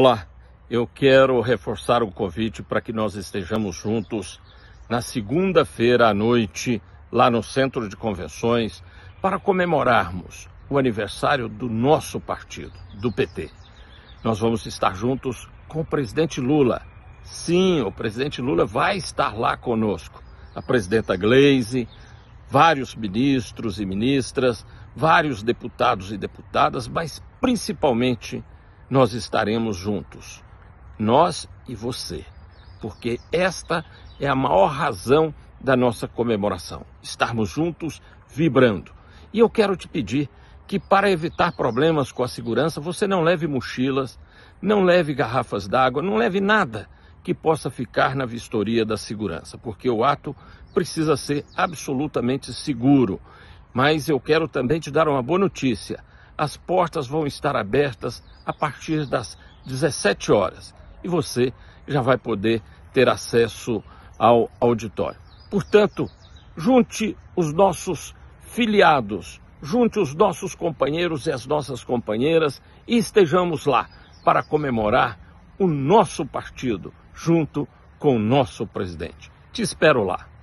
Olá, eu quero reforçar o convite para que nós estejamos juntos na segunda-feira à noite, lá no Centro de Convenções, para comemorarmos o aniversário do nosso partido, do PT. Nós vamos estar juntos com o presidente Lula. Sim, o presidente Lula vai estar lá conosco. A presidenta Gleise, vários ministros e ministras, vários deputados e deputadas, mas principalmente nós estaremos juntos, nós e você, porque esta é a maior razão da nossa comemoração, estarmos juntos vibrando. E eu quero te pedir que, para evitar problemas com a segurança, você não leve mochilas, não leve garrafas d'água, não leve nada que possa ficar na vistoria da segurança, porque o ato precisa ser absolutamente seguro. Mas eu quero também te dar uma boa notícia as portas vão estar abertas a partir das 17 horas e você já vai poder ter acesso ao auditório. Portanto, junte os nossos filiados, junte os nossos companheiros e as nossas companheiras e estejamos lá para comemorar o nosso partido junto com o nosso presidente. Te espero lá.